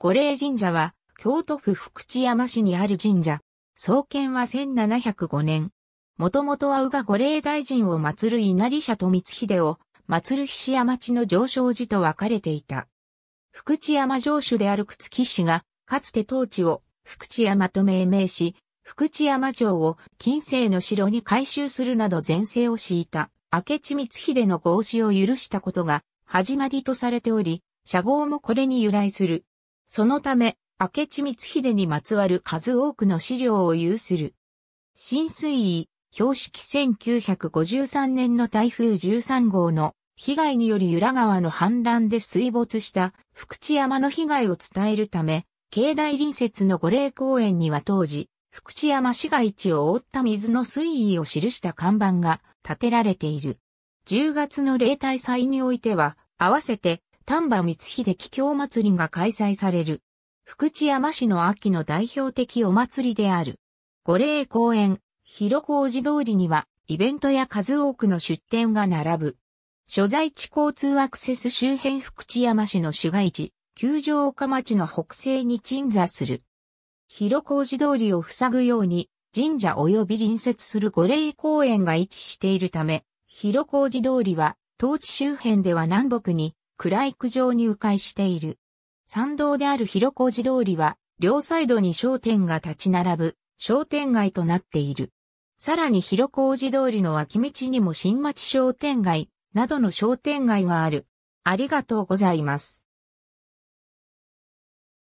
五霊神社は、京都府福知山市にある神社。創建は1705年。もともとは宇賀五霊大臣を祀る稲荷社と光秀を祀る菱山町の上昇寺と分かれていた。福知山城主である靴木氏が、かつて当地を福知山と命名し、福知山城を近世の城に改修するなど前世を敷いた明智光秀の合祀を許したことが始まりとされており、社号もこれに由来する。そのため、明智光秀にまつわる数多くの資料を有する。新水位、標識1953年の台風13号の被害により由良川の氾濫で水没した福知山の被害を伝えるため、境内隣接の五霊公園には当時、福知山市街地を覆った水の水位を記した看板が建てられている。10月の霊体祭においては、合わせて丹波光秀桔梗祭りが開催される。福知山市の秋の代表的お祭りである。五霊公園、広小路通りには、イベントや数多くの出店が並ぶ。所在地交通アクセス周辺福知山市の市街地、球場岡町の北西に鎮座する。広小路通りを塞ぐように、神社及び隣接する五霊公園が位置しているため、広小路通りは、当地周辺では南北に暗い区上に迂回している。参道である広小路通りは、両サイドに商店が立ち並ぶ商店街となっている。さらに広小路通りの脇道にも新町商店街などの商店街がある。ありがとうございます。